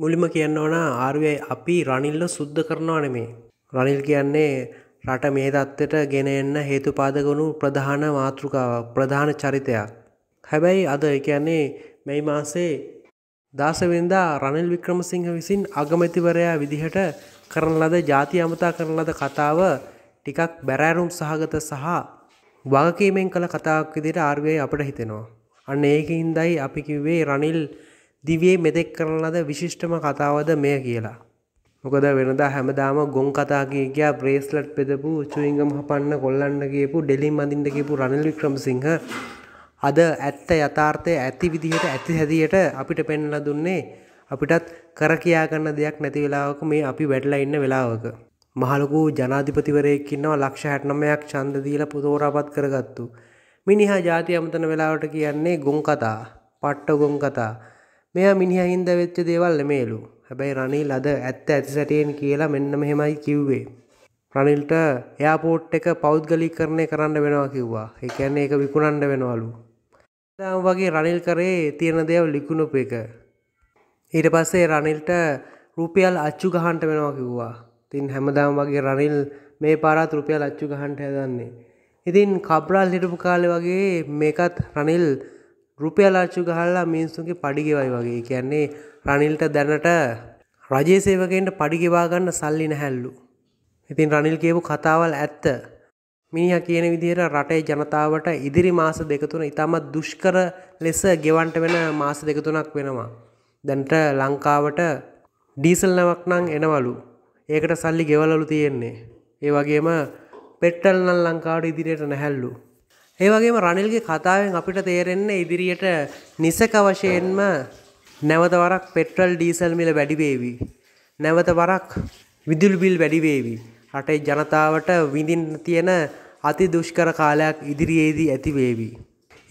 මුලිම කියන්න ඕන ආරුවයි අපි රනිල්ල සුද්ධ කරනවා නෙමේ. රනිල් කියන්නේ රට මේ දත්තට ගෙන එන්න හේතු පාදගනු ප්‍රධාන මාතෘකාවක් ප්‍රධාන චරිතයක්. හැබැයි අද කියන්නේ මෙයි මාසේ දාසවෙන්දා රනිල් වික්‍රමසිංහ විසින් අගමැතිවරයා විදිහට කරන ලද ජාති අමතා කරන ලද කතාව ටිකක් බැරෑරුම් සහගත සහ වගකීමෙන් කළ කතාවක් විදිට ආර්ගය අපට හිතෙනවා. අන්න ඒකින්දයි අපි කිව්වේ රනිල් දිවේ මෙතෙක් කරන ලද විශිෂ්ටම කතාවද මෙය කියලා. මොකද වෙනදා හැමදාම ගොන් කතා කියගයා බ්‍රේස්ලට් පෙදපු චුවිංගම් හපන්න කොල්ලන්න කියපු ඩෙලිම් අඳින්ට කියපු රනිල් වික්‍රමසිංහ අද ඇත්ත යථාර්ථය ඇති විදිහට ඇති හැදියට අපිට පෙන්ල දුන්නේ අපිටත් කර කියාගන්න දෙයක් නැති වෙලාවක මේ අපි වැඩලා ඉන්න වෙලාවක. මහලකු ජනාධිපතිවරයකින්නවා ලක්ෂ හැටනමයක් චන්දදීල පුතෝරාපත් කරගත්තු. මිනිහා ජාති අමතන වෙලාවට කියන්නේ ගොන් කතා පට්ට ගොන් කතා. මෙයා මිනිහ හින්ද වෙච්ච දේවල් මේලු හැබැයි රනිල් අද ඇත්ත ඇති සැටියෙන් කියලා මෙන්න මෙහෙමයි කිව්වේ රනිල්ට එයාපෝට් එක පෞද්ගලි කරණය කරන්න වෙනවා කිව්වා එකන්නේ එක විකුණන්ඩ වෙනවලු දම් වගේ රනිල් කරේ තියෙන දේව ලිකුණුප එක ඊට පස්සේ රනිල්ට රුපියල් අච්චු ගහන්ට වෙනවා කිව්වා තින් හැමදාම් වගේ රනිල් මේ පාරාත් රුපියල් අච්චු ගහන්ට හැදන්නේ ඉතින් කබ්රාල් හිටපු කාලෙ වගේ මේකත් රනිල් රුපයලාච්චු ගහල්ලා මිනිස්සුන්ගේ පඩිගෙවයි වගේ කියන්නේ රනිල්ට දැනට රජේ සේවකෙන්ට පඩිගෙවාගන්න සල්ලි නැහැල්ලු. ඉතින් රනිල් කියපු කතාවල් ඇත්ත. මිනිහ කියන විදිහට රටේ ජනතාවට ඉදිරි මාස දෙකතුන ඉතාමත් දුෂ්කර ලෙස ගෙවන්ට වෙන මාස දෙකතුනක් වෙනවා. දැන්ට ලංකාවට ඩීසල් නවක් නං එනවලු. ඒකට සල්ලි ගෙවලලු තියෙන්නේ. ඒ වගේම පෙට්ටල් නල් ලංකාවට ඉදිරියට නැහැල්ලු. ඒ වගේම රනිල්ගේ කතාවෙන් අපිට තේරෙන්නේ ඉදිරියට නිසක වශයෙන්ම නැවත වරක් පෙට්‍රල් ඩීසල් මිල වැඩි වේවි. නැවත වරක් විදුලි බිල් වැඩි වේවි. රටේ ජනතාවට විඳින්න තියෙන අති දුෂ්කර කාලයක් ඉදිරියේදී ඇති වේවි.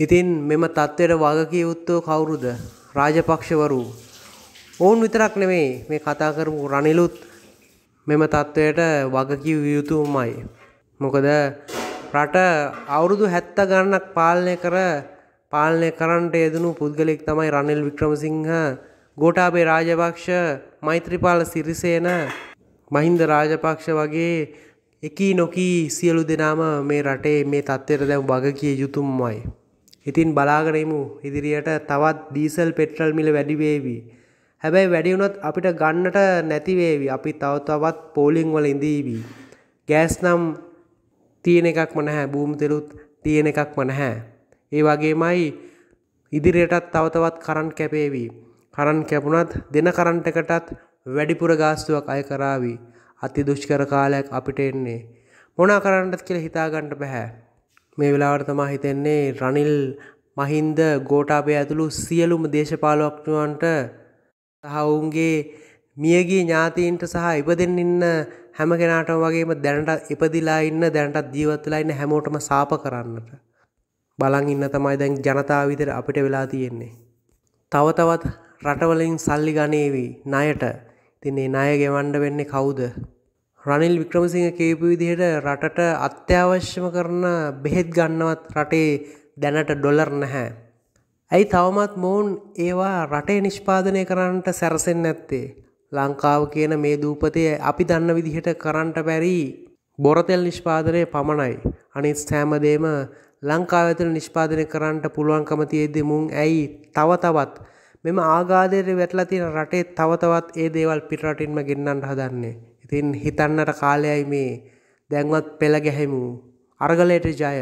ඉතින් මෙම தත්වෙට වගකිය යුත්තෝ කවුරුද? රාජපක්ෂවරු. ඔවුන් විතරක් නෙමෙයි මේ කතා කරපු රනිලුත් මෙම தත්වයට වගකිය යුතුමයි. මොකද රට අවුරුදු හැත්ත ගන්නක් පාලනය කර පාලනය කරන්ට යදනු පුද්ගලෙක් තමයි රනිල් වික්‍රමසිංහ ගෝටාබේ රාජපක්ෂ මෛත්‍රපාල සිරිසේන මහින්ද රාජපක්ෂ වගේ එකී නොකී සියලු දෙනාම මේ රටේ මේ තත්ත්වයට දැම් වග කිය යුතුම්මයි. ඉතින් බලාගරෙමු ඉදිරියට තවත් දීසල් පෙට්‍රල් මිල වැඩිවේවී. හැබැයි වැඩිවුනොත් අපිට ගන්නට නැතිවේවි අපි තවතවත් පෝලිං වල ඉඳීවී. ගෑස් නම් තියෙන එකක්ම නැහැ භූමිතෙලුත් තියෙන එකක්ම නැහැ. ඒ වගේමයි ඉදිරියටත් තවතවත් කරන්් කැපේවි. කරන් කැපුණත් දෙන කරන්ටකටත් වැඩිපුර ගාස්තුවක් අය කරාවි. අති දුෂ්කර කාලයක් අපිට එන්නේ. මොනා කරන්නත් කියල හිතාගන්නට බැහැ. මේ වෙලාවර්තමා හිතෙන්නේ රනිල් මහින්ද ගෝටාපය ඇතුළු සියලුම දේශපාලොක්ටුවන්ට සහවුන්ගේ මියගිය ඥාතීන්ට සහ ඉපදෙන් ඉන්න හැම කෙනාටම වගේම දැනට ඉපදිලා ඉන්න දැනටත් ජීවත්වෙලා ඉන්න හැමෝටම සාප කරන්නට. බලන් ඉන්න තමයි දැන් ජනතාවිතර අපිට වෙලා තියෙන්නේ. තව තවත් රටවලින් සල්ලි ගනේවී ණයට තින්නේ ණය ගෙවන්ඩ වෙන්නේ කවුද. රනිල් වික්‍රමසිංහ කේපු විදිහට රටට අත්‍යවශ්‍යම කරන බෙහෙත් ගන්නවත් රටේ දැනට ඩොලර් නැහැ. ඇයි තවමත් මොවුන් ඒවා රටේ නිෂ්පාදනය කරන්නට සැරසෙන් නැත්තේ. ලංකාව කියන මේ දූපතය අපි දන්න විදිහට කරන්ට බැරි බොරතෙල් නිෂ්පාදනය පමණයි. අනිත් සෑමදේම ලංකාවඇතුළ නිෂ්පාදනය කරන්නට පුළුවන්කමතියෙද මුන් ඇයි තවතවත්. මෙම ආගාදයට වැටලා තියෙන රටේ තවතවත් ඒ දේවල් පිටරටින්ම ගෙන්න්නට හදන්නේ. ඉතින් හිතන්නට කාලයයි මේ දැන්වත් පෙළ ගැහෙමු. අර්ගලයට ජය.